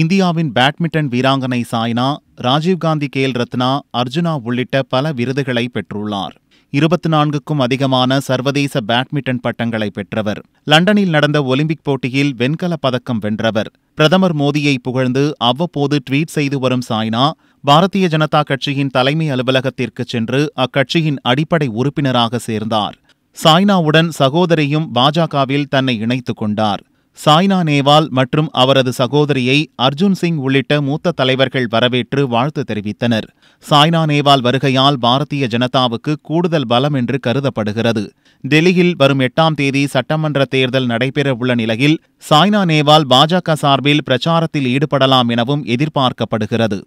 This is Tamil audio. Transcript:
இந்தியாவின் பேட்மிண்டன் வீராங்கனை சாய்னா ராஜீவ்காந்தி கேல் ரத்னா அர்ஜுனா உள்ளிட்ட பல விருதுகளை பெற்றுள்ளார் இருபத்தி நான்குக்கும் அதிகமான சர்வதேச பேட்மிண்டன் பட்டங்களை பெற்றவர் லண்டனில் நடந்த ஒலிம்பிக் போட்டியில் வெண்கலப் பதக்கம் வென்றவர் பிரதமர் மோடியை புகழ்ந்து அவ்வப்போது ட்வீட் செய்து வரும் சாய்னா பாரதிய ஜனதா கட்சியின் தலைமை அலுவலகத்திற்கு சென்று அக்கட்சியின் அடிப்படை உறுப்பினராக சேர்ந்தார் சாய்னாவுடன் சகோதரியும் பாஜகவில் தன்னை இணைத்துக் கொண்டார் சாய்னா நேவால் மற்றும் அவரது சகோதரியை அர்ஜுன் சிங் உள்ளிட்ட மூத்த தலைவர்கள் வரவேற்று வாழ்த்து தெரிவித்தனர் சாய்னா நேவால் வருகையால் பாரதிய ஜனதாவுக்கு கூடுதல் பலம் என்று கருதப்படுகிறது டெல்லியில் வரும் எட்டாம் தேதி சட்டமன்ற தேர்தல் நடைபெறவுள்ள நிலையில் சாய்னா நேவால் பாஜக சார்பில் பிரச்சாரத்தில் ஈடுபடலாம் எனவும் எதிர்பார்க்கப்படுகிறது